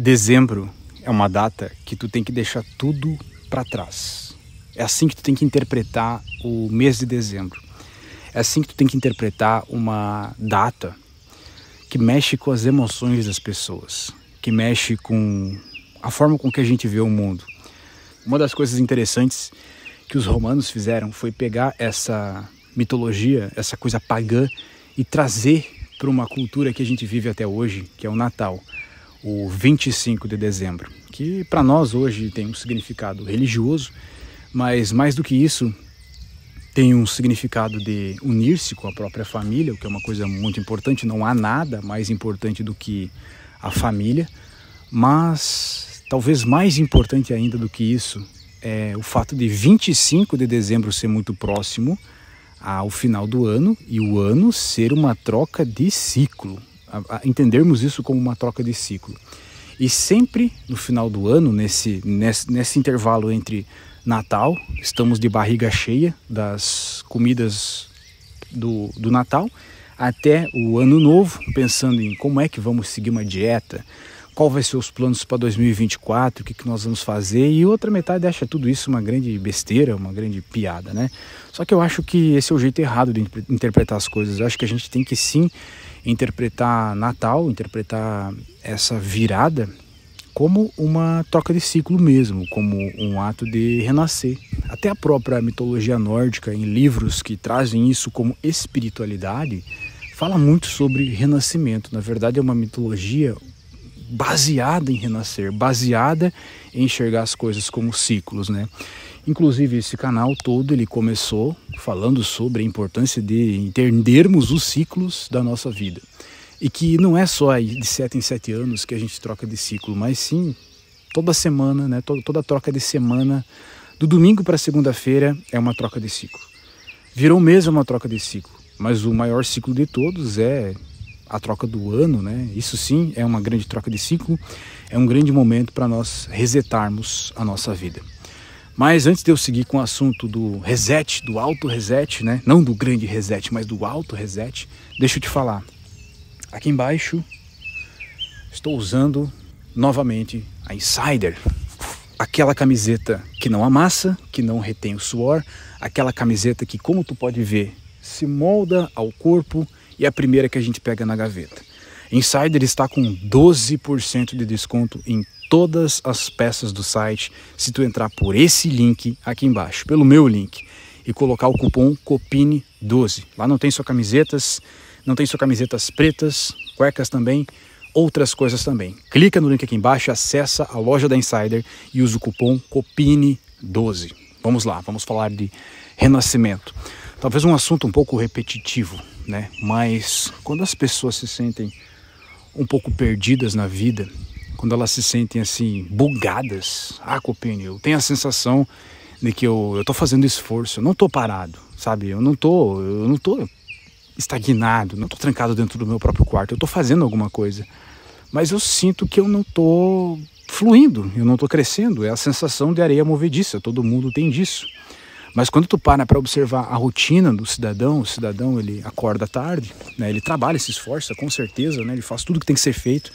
Dezembro é uma data que tu tem que deixar tudo para trás. É assim que tu tem que interpretar o mês de dezembro. É assim que tu tem que interpretar uma data que mexe com as emoções das pessoas, que mexe com a forma com que a gente vê o mundo. Uma das coisas interessantes que os romanos fizeram foi pegar essa mitologia, essa coisa pagã e trazer para uma cultura que a gente vive até hoje, que é o Natal o 25 de dezembro, que para nós hoje tem um significado religioso, mas mais do que isso, tem um significado de unir-se com a própria família, o que é uma coisa muito importante, não há nada mais importante do que a família, mas talvez mais importante ainda do que isso é o fato de 25 de dezembro ser muito próximo ao final do ano e o ano ser uma troca de ciclo a, entendermos isso como uma troca de ciclo. E sempre no final do ano, nesse, nesse, nesse intervalo entre Natal, estamos de barriga cheia das comidas do, do Natal, até o Ano Novo, pensando em como é que vamos seguir uma dieta, qual vai ser os planos para 2024, o que, que nós vamos fazer, e outra metade acha tudo isso uma grande besteira, uma grande piada, né? Só que eu acho que esse é o jeito errado de interpretar as coisas. Eu acho que a gente tem que sim interpretar Natal, interpretar essa virada como uma troca de ciclo mesmo, como um ato de renascer. Até a própria mitologia nórdica, em livros que trazem isso como espiritualidade, fala muito sobre renascimento. Na verdade, é uma mitologia baseada em renascer, baseada em enxergar as coisas como ciclos, né? Inclusive esse canal todo ele começou falando sobre a importância de entendermos os ciclos da nossa vida. E que não é só de sete em sete anos que a gente troca de ciclo, mas sim toda semana, né? toda troca de semana, do domingo para segunda-feira é uma troca de ciclo. Virou mesmo uma troca de ciclo, mas o maior ciclo de todos é a troca do ano, né? Isso sim é uma grande troca de ciclo, é um grande momento para nós resetarmos a nossa vida. Mas antes de eu seguir com o assunto do reset, do auto reset, né? Não do grande reset, mas do auto reset, deixa eu te falar. Aqui embaixo estou usando novamente a Insider. Aquela camiseta que não amassa, que não retém o suor, aquela camiseta que, como tu pode ver, se molda ao corpo e a primeira que a gente pega na gaveta. Insider está com 12% de desconto em todas as peças do site se tu entrar por esse link aqui embaixo, pelo meu link, e colocar o cupom COPINE12. Lá não tem só camisetas, não tem só camisetas pretas, cuecas também, outras coisas também. Clica no link aqui embaixo, acessa a loja da Insider e usa o cupom COPINE12. Vamos lá, vamos falar de renascimento. Talvez um assunto um pouco repetitivo, né? Mas quando as pessoas se sentem um pouco perdidas na vida, quando elas se sentem assim bugadas, ah, Copini, eu tenho a sensação de que eu, estou fazendo esforço, eu não estou parado, sabe? Eu não tô, eu não tô estagnado, não estou trancado dentro do meu próprio quarto, eu estou fazendo alguma coisa, mas eu sinto que eu não estou fluindo, eu não estou crescendo, é a sensação de areia movediça, todo mundo tem disso. Mas quando tu para para observar a rotina do cidadão, o cidadão ele acorda tarde, né? ele trabalha, se esforça, com certeza, né? ele faz tudo que tem que ser feito,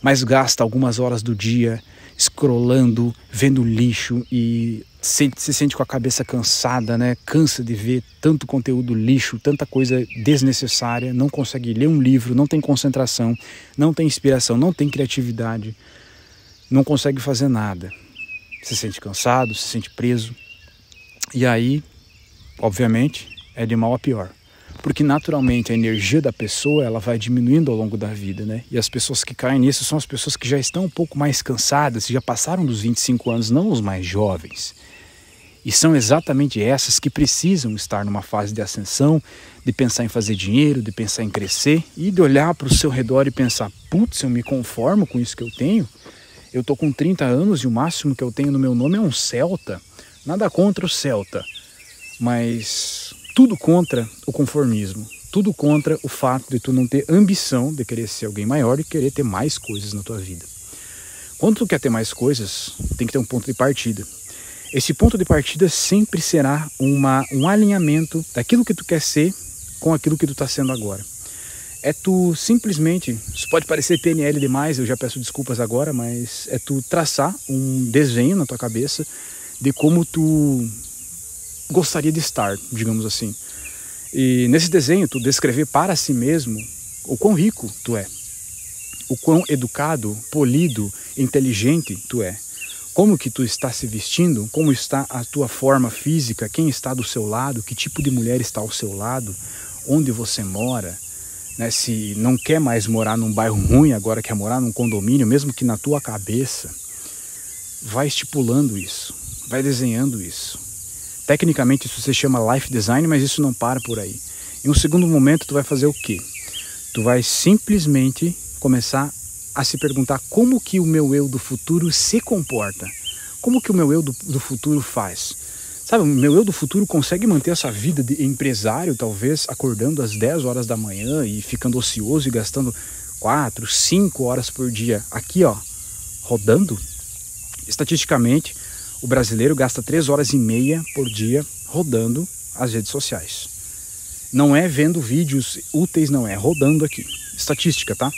mas gasta algumas horas do dia escrolando, vendo lixo e se, se sente com a cabeça cansada, né? Cansa de ver tanto conteúdo lixo, tanta coisa desnecessária, não consegue ler um livro, não tem concentração, não tem inspiração, não tem criatividade, não consegue fazer nada. Se sente cansado, se sente preso. E aí, obviamente, é de mal a pior. Porque naturalmente a energia da pessoa ela vai diminuindo ao longo da vida, né? E as pessoas que caem nisso são as pessoas que já estão um pouco mais cansadas, já passaram dos 25 anos, não os mais jovens. E são exatamente essas que precisam estar numa fase de ascensão, de pensar em fazer dinheiro, de pensar em crescer e de olhar para o seu redor e pensar: putz, eu me conformo com isso que eu tenho? Eu tô com 30 anos e o máximo que eu tenho no meu nome é um Celta. Nada contra o Celta, mas tudo contra o conformismo, tudo contra o fato de tu não ter ambição de querer ser alguém maior e querer ter mais coisas na tua vida. Quando tu quer ter mais coisas, tem que ter um ponto de partida. Esse ponto de partida sempre será uma, um alinhamento daquilo que tu quer ser com aquilo que tu está sendo agora. É tu simplesmente, isso pode parecer PNL demais, eu já peço desculpas agora, mas é tu traçar um desenho na tua cabeça de como tu gostaria de estar, digamos assim. E nesse desenho, tu descrever para si mesmo o quão rico tu é, o quão educado, polido, inteligente tu é, como que tu está se vestindo, como está a tua forma física, quem está do seu lado, que tipo de mulher está ao seu lado, onde você mora, né? se não quer mais morar num bairro ruim, agora quer morar num condomínio, mesmo que na tua cabeça, vai estipulando isso vai desenhando isso. Tecnicamente isso se chama life design, mas isso não para por aí. Em um segundo momento tu vai fazer o quê? Tu vai simplesmente começar a se perguntar como que o meu eu do futuro se comporta. Como que o meu eu do, do futuro faz? Sabe, o meu eu do futuro consegue manter essa vida de empresário, talvez acordando às 10 horas da manhã e ficando ocioso e gastando 4, 5 horas por dia aqui, ó, rodando? Estatisticamente, o brasileiro gasta três horas e meia por dia rodando as redes sociais. Não é vendo vídeos úteis, não, é rodando aqui. Estatística, tá?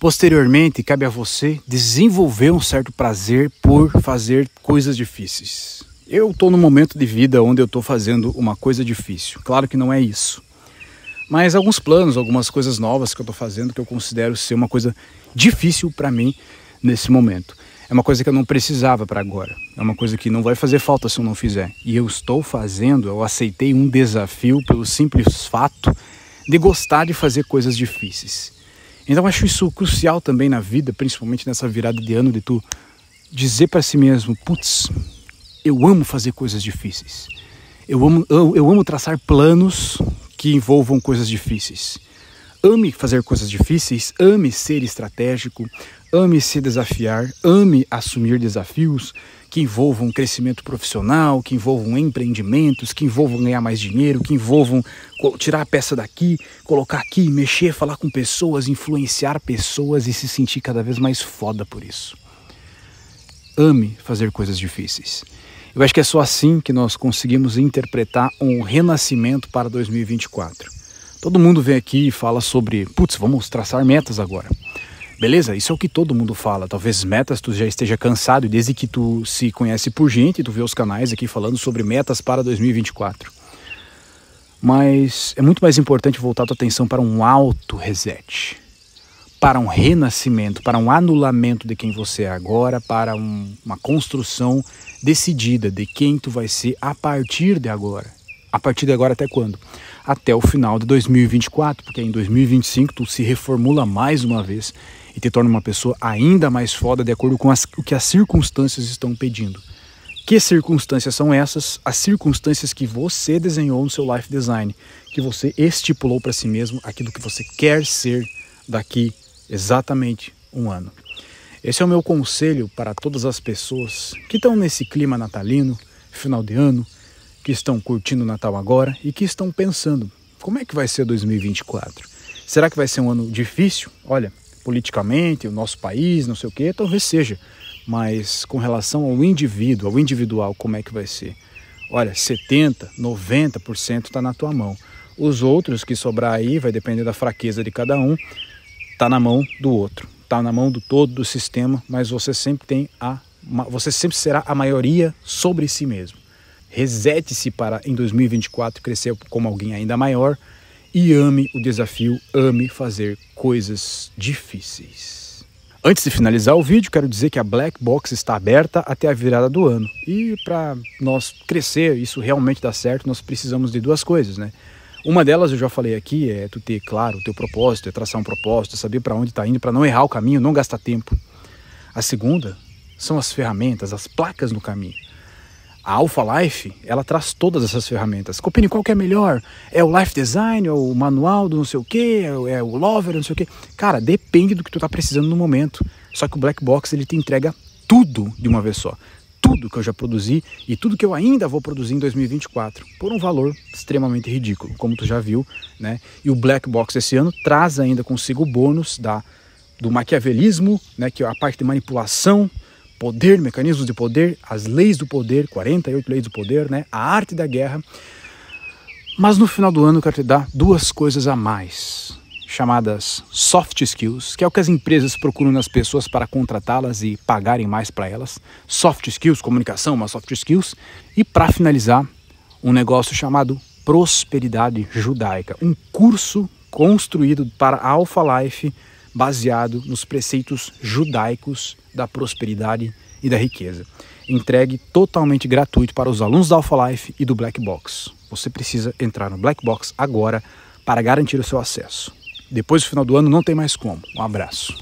Posteriormente, cabe a você desenvolver um certo prazer por fazer coisas difíceis. Eu estou no momento de vida onde eu estou fazendo uma coisa difícil. Claro que não é isso. Mas alguns planos, algumas coisas novas que eu estou fazendo que eu considero ser uma coisa difícil para mim nesse momento é uma coisa que eu não precisava para agora. É uma coisa que não vai fazer falta se eu não fizer. E eu estou fazendo, eu aceitei um desafio pelo simples fato de gostar de fazer coisas difíceis. Então acho isso crucial também na vida, principalmente nessa virada de ano de tu dizer para si mesmo, putz, eu amo fazer coisas difíceis. Eu amo, eu, eu amo traçar planos que envolvam coisas difíceis. Ame fazer coisas difíceis, ame ser estratégico, ame se desafiar, ame assumir desafios que envolvam crescimento profissional, que envolvam empreendimentos, que envolvam ganhar mais dinheiro, que envolvam tirar a peça daqui, colocar aqui, mexer, falar com pessoas, influenciar pessoas e se sentir cada vez mais foda por isso. Ame fazer coisas difíceis. Eu acho que é só assim que nós conseguimos interpretar um renascimento para 2024. Todo mundo vem aqui e fala sobre, putz, vamos traçar metas agora. Beleza? Isso é o que todo mundo fala. Talvez metas tu já esteja cansado e desde que tu se conhece por gente, tu vê os canais aqui falando sobre metas para 2024. Mas é muito mais importante voltar tua atenção para um alto reset, para um renascimento, para um anulamento de quem você é agora, para um, uma construção decidida de quem tu vai ser a partir de agora. A partir de agora até quando? Até o final de 2024, porque em 2025 tu se reformula mais uma vez e te torna uma pessoa ainda mais foda de acordo com as, o que as circunstâncias estão pedindo. Que circunstâncias são essas? As circunstâncias que você desenhou no seu life design, que você estipulou para si mesmo aquilo que você quer ser daqui exatamente um ano. Esse é o meu conselho para todas as pessoas que estão nesse clima natalino, final de ano, que estão curtindo o Natal agora e que estão pensando: como é que vai ser 2024? Será que vai ser um ano difícil? Olha, politicamente, o nosso país, não sei o quê, talvez seja. Mas com relação ao indivíduo, ao individual, como é que vai ser? Olha, 70%, 90% está na tua mão. Os outros que sobrar aí, vai depender da fraqueza de cada um, está na mão do outro, está na mão do todo do sistema, mas você sempre tem a você sempre será a maioria sobre si mesmo. Resete-se para em 2024 crescer como alguém ainda maior, e ame o desafio, ame fazer coisas difíceis. Antes de finalizar o vídeo, quero dizer que a Black Box está aberta até a virada do ano. E para nós crescer, isso realmente dar certo, nós precisamos de duas coisas, né? Uma delas eu já falei aqui é tu ter claro o teu propósito, é traçar um propósito, saber para onde está indo, para não errar o caminho, não gastar tempo. A segunda são as ferramentas, as placas no caminho. A Alpha Life, ela traz todas essas ferramentas. Copine, qual que é melhor? É o Life Design, é o manual do não sei o quê, é o Lover, não sei o quê. Cara, depende do que tu tá precisando no momento. Só que o Black Box, ele te entrega tudo de uma vez só. Tudo que eu já produzi e tudo que eu ainda vou produzir em 2024, por um valor extremamente ridículo, como tu já viu, né? E o Black Box esse ano traz ainda consigo o bônus da do maquiavelismo, né, que é a parte de manipulação poder, mecanismos de poder, as leis do poder, 48 leis do poder, né? A arte da guerra. Mas no final do ano eu quero te dar duas coisas a mais, chamadas soft skills, que é o que as empresas procuram nas pessoas para contratá-las e pagarem mais para elas. Soft skills, comunicação, uma soft skills. E para finalizar, um negócio chamado prosperidade judaica, um curso construído para a Alpha Life baseado nos preceitos judaicos da prosperidade e da riqueza. Entregue totalmente gratuito para os alunos da Alpha Life e do Black Box. Você precisa entrar no Black Box agora para garantir o seu acesso. Depois do final do ano não tem mais como. Um abraço.